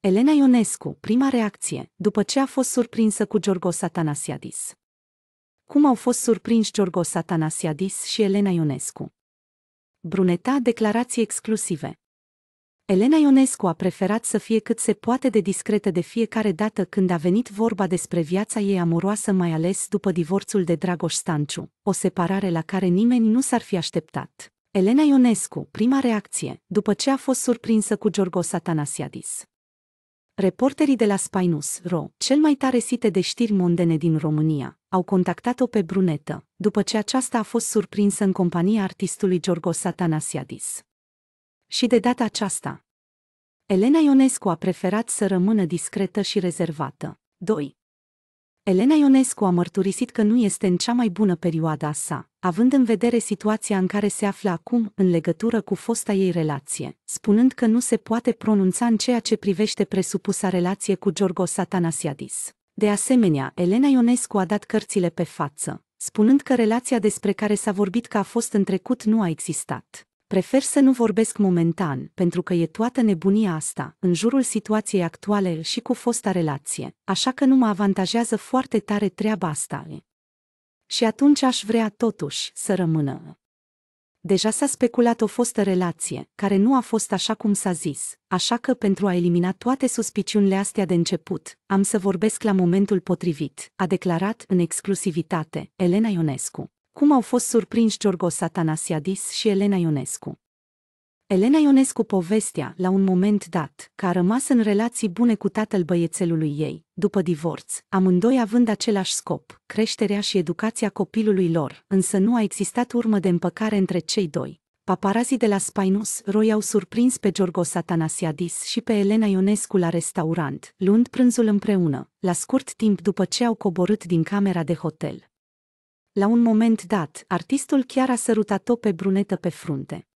Elena Ionescu, prima reacție, după ce a fost surprinsă cu Giorgos Atanasiadis. Cum au fost surprinși Giorgos Atanasiadis și Elena Ionescu? Bruneta declarații exclusive. Elena Ionescu a preferat să fie cât se poate de discretă de fiecare dată când a venit vorba despre viața ei amoroasă, mai ales după divorțul de Dragoș Stanciu, o separare la care nimeni nu s-ar fi așteptat. Elena Ionescu, prima reacție, după ce a fost surprinsă cu Giorgos Atanasiadis. Reporterii de la Spainus Ro, cel mai tare site de știri mondene din România, au contactat-o pe brunetă, după ce aceasta a fost surprinsă în compania artistului Giorgos Atanasiadis. Și de data aceasta, Elena Ionescu a preferat să rămână discretă și rezervată. 2. Elena Ionescu a mărturisit că nu este în cea mai bună perioadă a sa, având în vedere situația în care se află acum în legătură cu fosta ei relație, spunând că nu se poate pronunța în ceea ce privește presupusa relație cu Giorgos Atanasiadis. De asemenea, Elena Ionescu a dat cărțile pe față, spunând că relația despre care s-a vorbit că a fost în trecut nu a existat. Prefer să nu vorbesc momentan, pentru că e toată nebunia asta, în jurul situației actuale și cu fosta relație, așa că nu mă avantajează foarte tare treaba asta. Și atunci aș vrea totuși să rămână. Deja s-a speculat o fostă relație, care nu a fost așa cum s-a zis, așa că pentru a elimina toate suspiciunile astea de început, am să vorbesc la momentul potrivit, a declarat în exclusivitate Elena Ionescu. Cum au fost surprinși Giorgos Atanasiadis și Elena Ionescu? Elena Ionescu povestea, la un moment dat, că a rămas în relații bune cu tatăl băiețelului ei, după divorț, amândoi având același scop, creșterea și educația copilului lor, însă nu a existat urmă de împăcare între cei doi. Paparazii de la Spainus Roy au surprins pe Giorgos Atanasiadis și pe Elena Ionescu la restaurant, luând prânzul împreună, la scurt timp după ce au coborât din camera de hotel. La un moment dat, artistul chiar a sărutat-o pe brunetă pe frunte.